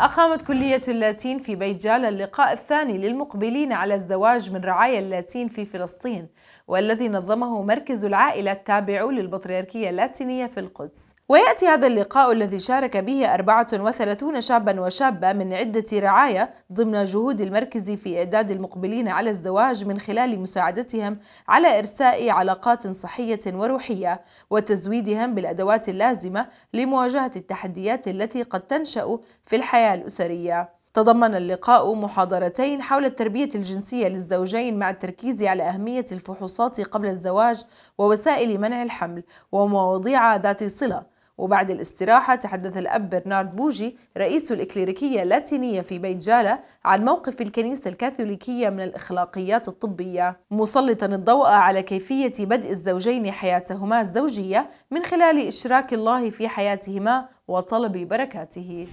أقامت كلية اللاتين في بيت جال اللقاء الثاني للمقبلين على الزواج من رعايا اللاتين في فلسطين والذي نظمه مركز العائلة التابع للبطريركية اللاتينية في القدس ويأتي هذا اللقاء الذي شارك به 34 شابا وشابة من عدة رعاية ضمن جهود المركز في إعداد المقبلين على الزواج من خلال مساعدتهم على إرساء علاقات صحية وروحية وتزويدهم بالأدوات اللازمة لمواجهة التحديات التي قد تنشأ في الحياة الأسرية تضمن اللقاء محاضرتين حول التربية الجنسية للزوجين مع التركيز على أهمية الفحوصات قبل الزواج ووسائل منع الحمل ومواضيع ذات صلة وبعد الاستراحة تحدث الأب برنارد بوجي رئيس الإكليريكية اللاتينية في بيت جالا عن موقف الكنيسة الكاثوليكية من الإخلاقيات الطبية مسلطا الضوء على كيفية بدء الزوجين حياتهما الزوجية من خلال إشراك الله في حياتهما وطلب بركاته